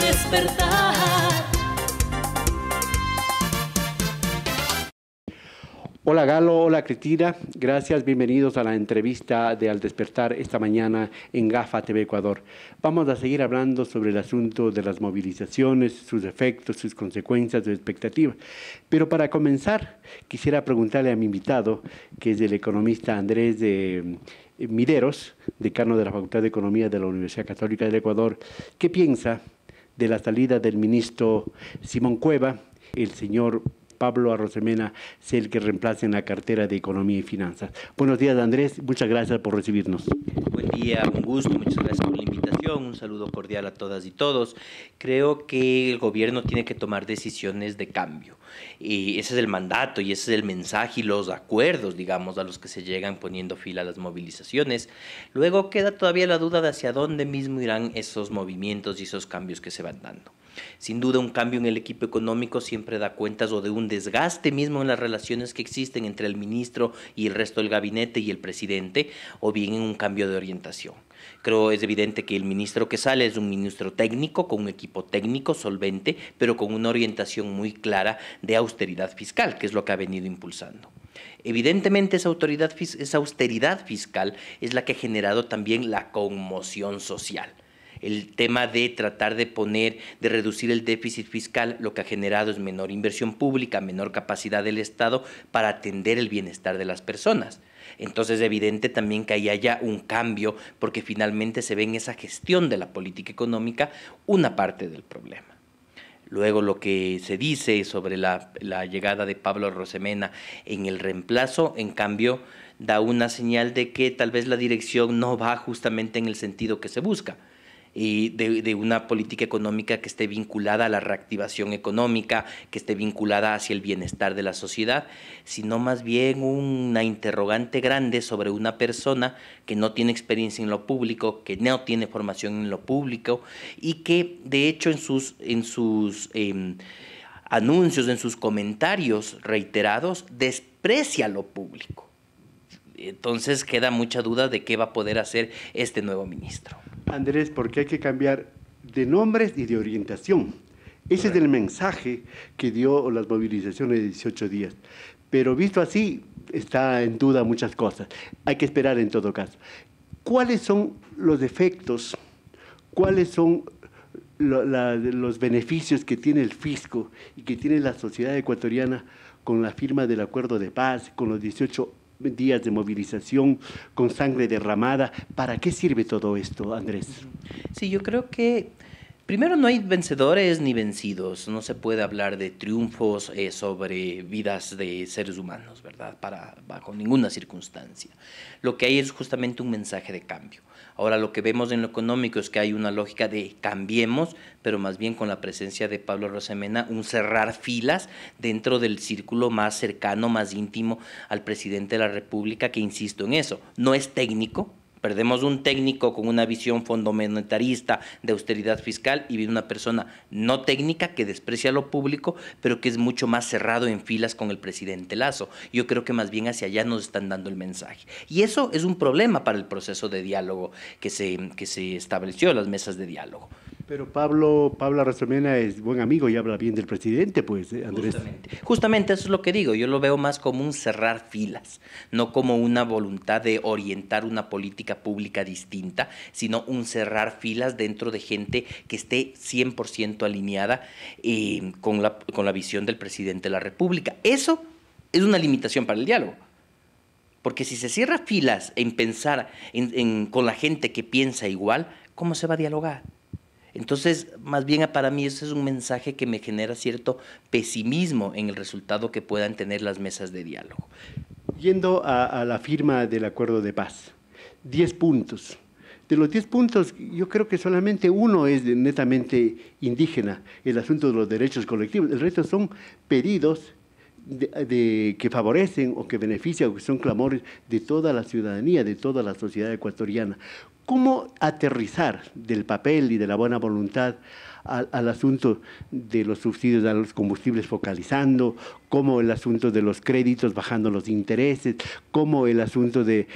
despertar. Hola Galo, hola Critira, gracias, bienvenidos a la entrevista de Al despertar esta mañana en GAFA TV Ecuador. Vamos a seguir hablando sobre el asunto de las movilizaciones, sus efectos, sus consecuencias, sus expectativas. Pero para comenzar, quisiera preguntarle a mi invitado, que es el economista Andrés de eh, Mideros, decano de la Facultad de Economía de la Universidad Católica del Ecuador, ¿qué piensa de la salida del ministro Simón Cueva, el señor Pablo Arrocemena sea el que reemplace en la cartera de Economía y Finanzas. Buenos días, Andrés. Muchas gracias por recibirnos. Buen día, un gusto. Muchas gracias por la invitación. Un saludo cordial a todas y todos. Creo que el gobierno tiene que tomar decisiones de cambio. Y ese es el mandato y ese es el mensaje y los acuerdos, digamos, a los que se llegan poniendo fila a las movilizaciones. Luego queda todavía la duda de hacia dónde mismo irán esos movimientos y esos cambios que se van dando. Sin duda, un cambio en el equipo económico siempre da cuentas o de un desgaste mismo en las relaciones que existen entre el ministro y el resto del gabinete y el presidente, o bien en un cambio de orientación. Creo es evidente que el ministro que sale es un ministro técnico, con un equipo técnico solvente, pero con una orientación muy clara de austeridad fiscal, que es lo que ha venido impulsando. Evidentemente esa, esa austeridad fiscal es la que ha generado también la conmoción social el tema de tratar de poner, de reducir el déficit fiscal, lo que ha generado es menor inversión pública, menor capacidad del Estado para atender el bienestar de las personas. Entonces es evidente también que ahí haya un cambio, porque finalmente se ve en esa gestión de la política económica una parte del problema. Luego lo que se dice sobre la, la llegada de Pablo Rosemena en el reemplazo, en cambio, da una señal de que tal vez la dirección no va justamente en el sentido que se busca y de, una política económica que esté vinculada a la reactivación económica, que esté vinculada hacia el bienestar de la sociedad, sino más bien una interrogante grande sobre una persona que no tiene experiencia en lo público, que no tiene formación en lo público y que de hecho en sus, en sus em, anuncios, en sus comentarios reiterados, desprecia lo público. Entonces queda mucha duda de qué va a poder hacer este nuevo ministro. Andrés, porque hay que cambiar de nombres y de orientación. Ese es el mensaje que dio las movilizaciones de 18 días. Pero visto así, está en duda muchas cosas. Hay que esperar en todo caso. ¿Cuáles son los defectos? ¿Cuáles son los beneficios que tiene el fisco y que tiene la sociedad ecuatoriana con la firma del acuerdo de paz, con los 18 días de movilización, con sangre derramada. ¿Para qué sirve todo esto, Andrés? Sí, yo creo que Primero, no hay vencedores ni vencidos. No se puede hablar de triunfos eh, sobre vidas de seres humanos, ¿verdad? Para, bajo ninguna circunstancia. Lo que hay es justamente un mensaje de cambio. Ahora, lo que vemos en lo económico es que hay una lógica de cambiemos, pero más bien con la presencia de Pablo Rosemena, un cerrar filas dentro del círculo más cercano, más íntimo al presidente de la República, que insisto en eso, no es técnico, Perdemos un técnico con una visión fundamentalista de austeridad fiscal y viene una persona no técnica que desprecia lo público, pero que es mucho más cerrado en filas con el presidente Lazo. Yo creo que más bien hacia allá nos están dando el mensaje. Y eso es un problema para el proceso de diálogo que se, que se estableció, las mesas de diálogo. Pero Pablo, Pablo es buen amigo y habla bien del presidente, pues, eh, Andrés. Justamente. Justamente. eso es lo que digo. Yo lo veo más como un cerrar filas, no como una voluntad de orientar una política pública distinta, sino un cerrar filas dentro de gente que esté 100% alineada eh, con, la, con la visión del presidente de la República. Eso es una limitación para el diálogo. Porque si se cierra filas en pensar en, con la gente que piensa igual, ¿cómo se va a dialogar? Entonces, más bien para mí ese es un mensaje que me genera cierto pesimismo en el resultado que puedan tener las mesas de diálogo. Yendo a, la firma del acuerdo de paz, 10 puntos. De los 10 puntos, yo creo que solamente uno es netamente indígena, el asunto de los derechos colectivos. El resto son pedidos de, que favorecen o que benefician, o que son clamores de toda la ciudadanía, de toda la sociedad ecuatoriana. ¿Cómo aterrizar del papel y de la buena voluntad al, asunto de los subsidios a los combustibles focalizando, como el asunto de los créditos bajando los intereses, como el asunto del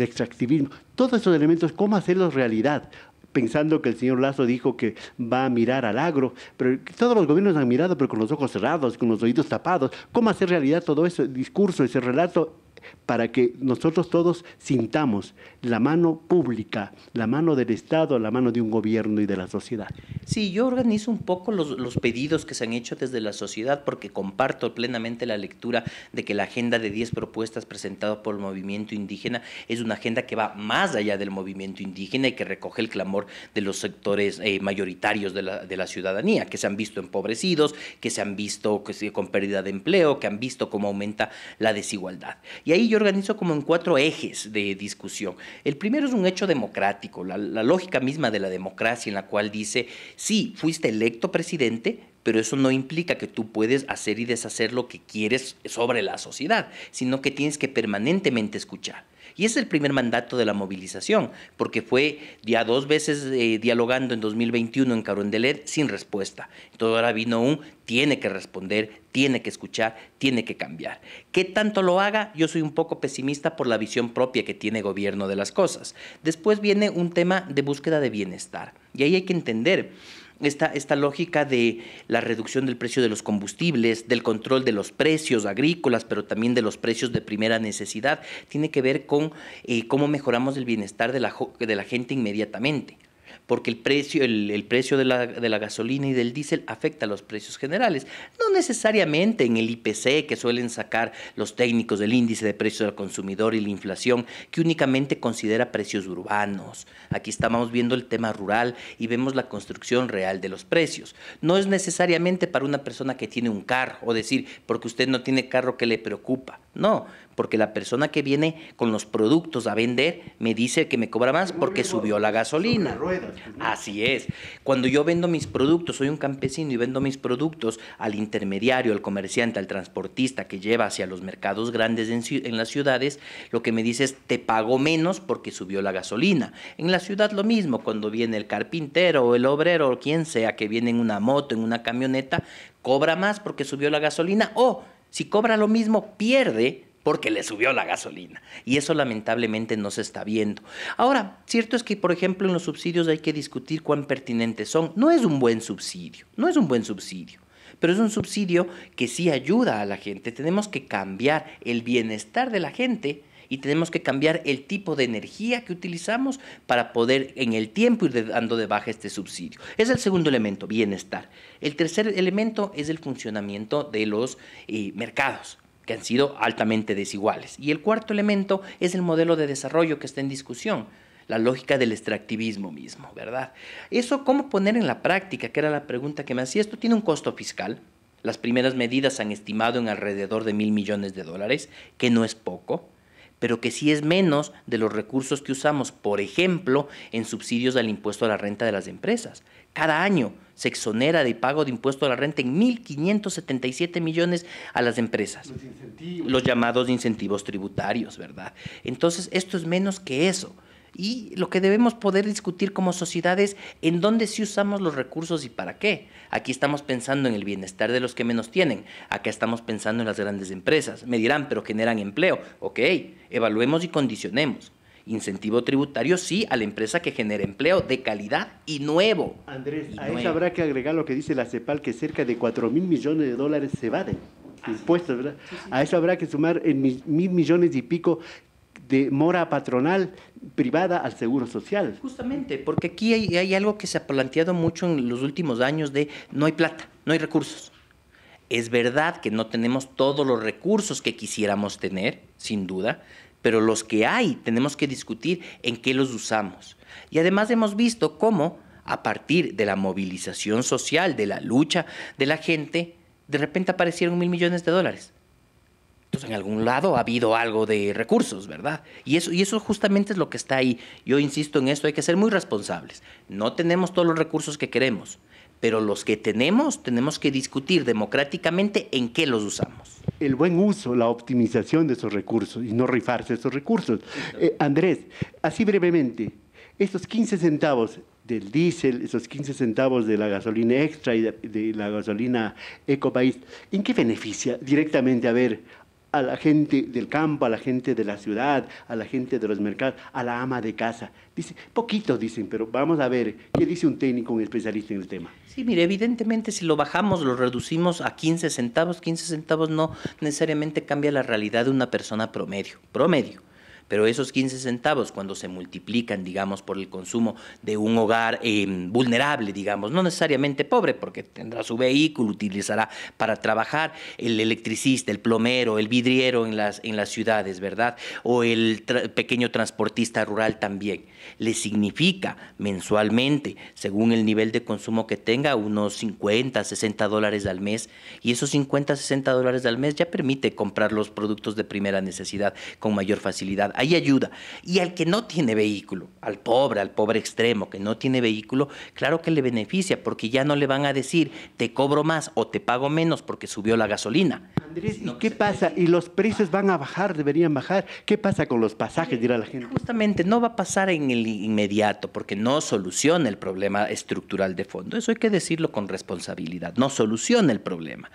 extractivismo, todos esos elementos, cómo hacerlos realidad pensando que el señor Lazo dijo que va a mirar al agro, pero todos los gobiernos han mirado, pero con los ojos cerrados, con los oídos tapados. ¿Cómo hacer realidad todo ese discurso, ese relato para que nosotros todos sintamos la mano pública, la mano del Estado, la mano de un gobierno y de la sociedad. Sí, yo organizo un poco los, pedidos que se han hecho desde la sociedad porque comparto plenamente la lectura de que la agenda de 10 propuestas presentada por el movimiento indígena es una agenda que va más allá del movimiento indígena y que recoge el clamor de los sectores eh, mayoritarios de la, de la ciudadanía, que se han visto empobrecidos, que se han visto con pérdida de empleo, que han visto cómo aumenta la desigualdad. Y ahí yo organizo como en cuatro ejes de discusión. El primero es un hecho democrático, la, lógica misma de la democracia en la cual dice, sí, fuiste electo presidente, pero eso no implica que tú puedes hacer y deshacer lo que quieres sobre la sociedad, sino que tienes que permanentemente escuchar. Y es el primer mandato de la movilización, porque fue ya dos veces eh, dialogando en 2021 en Carondelet sin respuesta. Entonces ahora vino un tiene que responder, tiene que escuchar, tiene que cambiar. ¿Qué tanto lo haga? Yo soy un poco pesimista por la visión propia que tiene gobierno de las cosas. Después viene un tema de búsqueda de bienestar. Y ahí hay que entender esta, esta lógica de la reducción del precio de los combustibles, del control de los precios agrícolas, pero también de los precios de primera necesidad, tiene que ver con eh, cómo mejoramos el bienestar de la gente inmediatamente porque el precio, el, precio de la, de la, gasolina y del diésel afecta a los precios generales. No necesariamente en el IPC que suelen sacar los técnicos del índice de precios del consumidor y la inflación, que únicamente considera precios urbanos. Aquí estamos viendo el tema rural y vemos la construcción real de los precios. No es necesariamente para una persona que tiene un carro, o decir, porque usted no tiene carro que le preocupa. No, porque la persona que viene con los productos a vender me dice que me cobra más porque subió la gasolina. Pues, Así es. Cuando yo vendo mis productos, soy un campesino y vendo mis productos al intermediario, al comerciante, al transportista que lleva hacia los mercados grandes en, en las ciudades, lo que me dice es te pago menos porque subió la gasolina. En la ciudad lo mismo, cuando viene el carpintero o el obrero o quien sea que viene en una moto, en una camioneta, cobra más porque subió la gasolina o si cobra lo mismo, pierde porque le subió la gasolina. Y eso lamentablemente no se está viendo. Ahora, cierto es que, por ejemplo, en los subsidios hay que discutir cuán pertinentes son. No es un buen subsidio, no es un buen subsidio, pero es un subsidio que sí ayuda a la gente. Tenemos que cambiar el bienestar de la gente y tenemos que cambiar el tipo de energía que utilizamos para poder en el tiempo ir dando de baja este subsidio. Es el segundo elemento, bienestar. El tercer elemento es el funcionamiento de los eh, mercados que han sido altamente desiguales. Y el cuarto elemento es el modelo de desarrollo que está en discusión, la lógica del extractivismo mismo, ¿verdad? Eso, ¿cómo poner en la práctica? Que era la pregunta que me hacía. Esto tiene un costo fiscal. Las primeras medidas han estimado en alrededor de mil millones de dólares, que no es poco, pero que sí es menos de los recursos que usamos, por ejemplo, en subsidios al impuesto a la renta de las empresas. Cada año se exonera de pago de impuesto a la renta en 1.577 millones a las empresas. Los, llamados incentivos tributarios, ¿verdad? Entonces, esto es menos que eso. Y lo que debemos poder discutir como sociedad es en dónde sí usamos los recursos y para qué. Aquí estamos pensando en el bienestar de los que menos tienen, acá estamos pensando en las grandes empresas. Me dirán, pero generan empleo. Ok, evaluemos y condicionemos incentivo tributario sí a la empresa que genere empleo de calidad y nuevo. Andrés, a eso habrá que agregar lo que dice la CEPAL, que cerca de 4 mil millones de dólares se evaden impuestos, ¿verdad? A eso habrá que sumar en mil millones y pico de mora patronal privada al seguro social. Justamente, porque aquí hay, hay algo que se ha planteado mucho en los últimos años de no hay plata, no hay recursos. Es verdad que no tenemos todos los recursos que quisiéramos tener, sin duda, pero los que hay tenemos que discutir en qué los usamos. Y además hemos visto cómo, a partir de la movilización social, de la lucha de la gente, de repente aparecieron mil millones de dólares. Entonces, en algún lado ha habido algo de recursos, ¿verdad? Y eso, y eso justamente es lo que está ahí. Yo insisto en esto, hay que ser muy responsables. No tenemos todos los recursos que queremos, pero los que tenemos tenemos que discutir democráticamente en qué los usamos el buen uso, la optimización de esos recursos y no rifarse esos recursos. Eh, Andrés, así brevemente, esos 15 centavos del diésel, esos 15 centavos de la gasolina extra y de, la gasolina Ecopaís, ¿en qué beneficia directamente a ver a la gente del campo, a la gente de la ciudad, a la gente de los mercados, a la ama de casa. Dice, poquito dicen, pero vamos a ver qué dice un técnico, un especialista en el tema. Sí, mire, evidentemente si lo bajamos, lo reducimos a 15 centavos, 15 centavos no necesariamente cambia la realidad de una persona promedio, promedio pero esos 15 centavos cuando se multiplican, digamos, por el consumo de un hogar em, vulnerable, digamos, no necesariamente pobre, porque tendrá su vehículo, utilizará para trabajar el electricista, el plomero, el vidriero en las, en las ciudades, ¿verdad? O el pequeño transportista rural también. Le significa mensualmente, según el nivel de consumo que tenga, unos 50, 60 dólares al mes, y esos 50, 60 dólares al mes ya permite comprar los productos de primera necesidad con mayor facilidad hay ayuda. Y al que no tiene vehículo, al pobre, al pobre extremo que no tiene vehículo, claro que le beneficia porque ya no le van a decir te cobro más o te pago menos porque subió la gasolina. Andrés, ¿y qué pasa? ¿Y los precios van a bajar, deberían bajar? ¿Qué pasa con los pasajes, dirá la gente? Justamente no va a pasar en el inmediato porque no soluciona el problema estructural de fondo. Eso hay que decirlo con responsabilidad, no soluciona el problema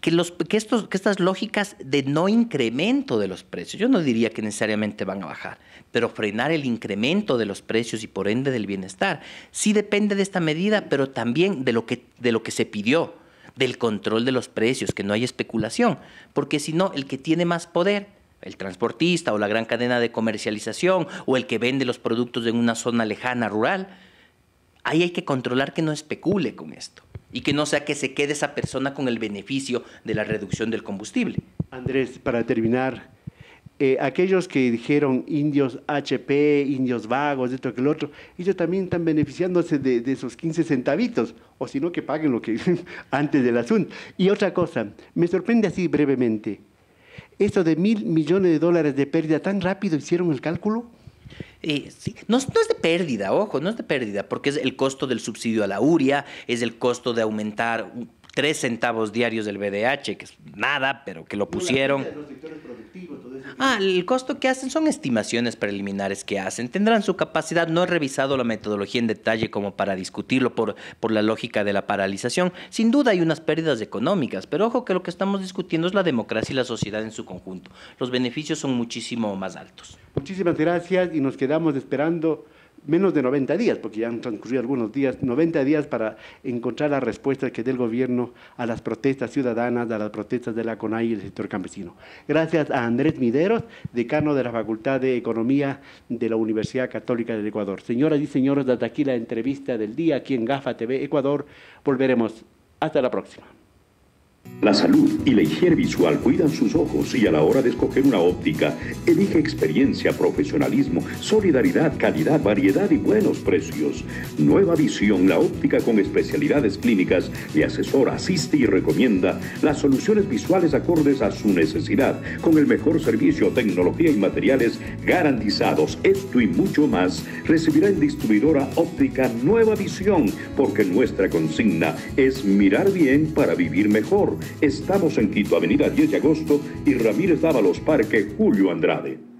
que, estos, que estas lógicas de no incremento de los precios, yo no diría que necesariamente van a bajar, pero frenar el incremento de los precios y por ende del bienestar, sí depende de esta medida, pero también de lo que, de lo que se pidió, del control de los precios, que no haya especulación, porque si no, el que tiene más poder el transportista o la gran cadena de comercialización o el que vende los productos en una zona lejana rural, ahí hay que controlar que no especule con esto y que no sea que se quede esa persona con el beneficio de la reducción del combustible. Andrés, para terminar, eh, aquellos que dijeron indios HP, indios vagos, esto que el otro, ellos también están beneficiándose de, de esos 15 centavitos, o si no, que paguen lo que antes del asunto. Y otra cosa, me sorprende así brevemente, esto de mil millones de dólares de pérdida, ¿tan rápido hicieron el cálculo? Eh, no, es de pérdida, ojo, no es de pérdida, porque es el costo del subsidio a la uria, es el costo de aumentar tres centavos diarios del BDH, que es nada, pero que lo pusieron. Ah, el costo que hacen son estimaciones preliminares que hacen. Tendrán su capacidad. No he revisado la metodología en detalle como para discutirlo por, por la lógica de la paralización. Sin duda hay unas pérdidas económicas, pero ojo que lo que estamos discutiendo es la democracia y la sociedad en su conjunto. Los beneficios son muchísimo más altos. Muchísimas gracias y nos quedamos esperando menos de 90 días, porque ya han transcurrido algunos días, 90 días para encontrar las respuesta que dé el gobierno a las protestas ciudadanas, a las protestas de la CONAI y el sector campesino. Gracias a Andrés Mideros, decano de la Facultad de Economía de la Universidad Católica del Ecuador. Señoras y señores, hasta aquí la entrevista del día aquí en GAFA TV Ecuador. Volveremos. Hasta la próxima. La salud y la higiene visual cuidan sus ojos y a la hora de escoger una óptica, elige experiencia, profesionalismo, solidaridad, calidad, variedad y buenos precios. Nueva Visión, la óptica con especialidades clínicas, le asesora, asiste y recomienda las soluciones visuales acordes a su necesidad, con el mejor servicio, tecnología y materiales garantizados. Esto y mucho más recibirá en distribuidora óptica Nueva Visión, porque nuestra consigna es mirar bien para vivir mejor. Estamos en Quito, Avenida 10 de Agosto y Ramírez Dávalos Parque, Julio Andrade.